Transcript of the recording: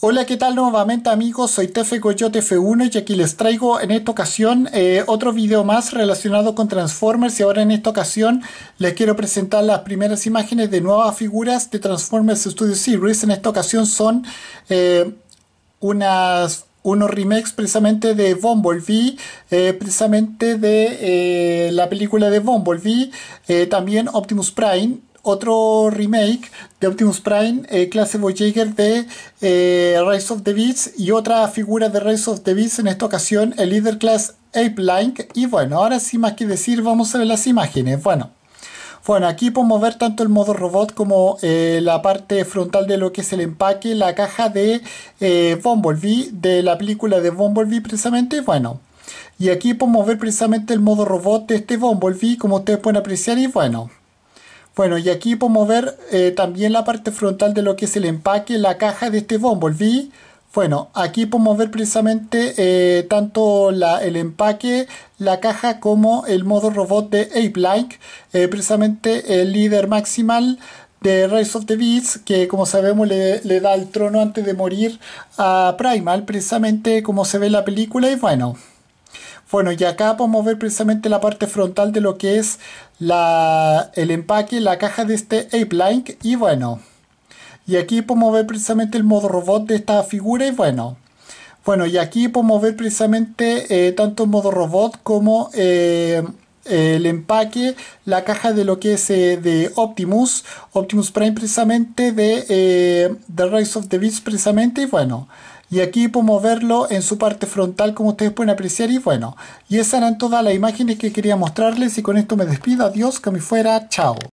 Hola, ¿qué tal nuevamente amigos? Soy Tefe Coyote F1 y aquí les traigo en esta ocasión eh, otro video más relacionado con Transformers y ahora en esta ocasión les quiero presentar las primeras imágenes de nuevas figuras de Transformers Studio Series. En esta ocasión son eh, unas, unos remakes precisamente de Bumblebee, eh, precisamente de la película de Bumblebee, también Optimus Prime, otro remake de Optimus Prime, eh, clase Voyager de eh, Rise of the Beast y otra figura de Rise of the Beast, en esta ocasión el Leader Class Ape Link. Y bueno, ahora sin más que decir, vamos a ver las imágenes. Bueno. Bueno, aquí podemos ver tanto el modo robot como eh, la parte frontal de lo que es el empaque, la caja de Bumblebee, de la película de Bumblebee precisamente, bueno. Y aquí podemos ver precisamente el modo robot de este Bumblebee, como ustedes pueden apreciar, y bueno. Bueno, y aquí podemos ver eh, también la parte frontal de lo que es el empaque, la caja de este bombo, Volví. Bueno, aquí podemos ver precisamente eh, tanto el empaque, la caja como el modo robot de Ape-like, eh, precisamente el líder maximal de Rise of the Beasts, que como sabemos le, le, da el trono antes de morir a Primal, precisamente como se ve en la película y bueno. Bueno, y acá podemos ver precisamente la parte frontal de lo que es el empaque, la caja de este Ape-Link. Y bueno, y aquí podemos ver precisamente el modo robot de esta figura y bueno. Bueno, y aquí podemos ver precisamente eh, tanto el modo robot como eh, el empaque, la caja de lo que es eh, de Optimus, Optimus Prime precisamente de The Rise of the Beast precisamente y bueno y aquí podemos verlo en su parte frontal como ustedes pueden apreciar y bueno, y esas eran todas las imágenes que quería mostrarles y con esto me despido, adiós, que me fuera, chao.